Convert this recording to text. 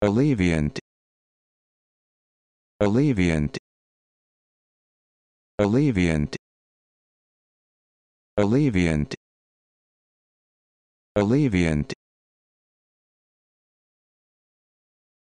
Alleviant Alleviant Alleviant Alleviant Alleviant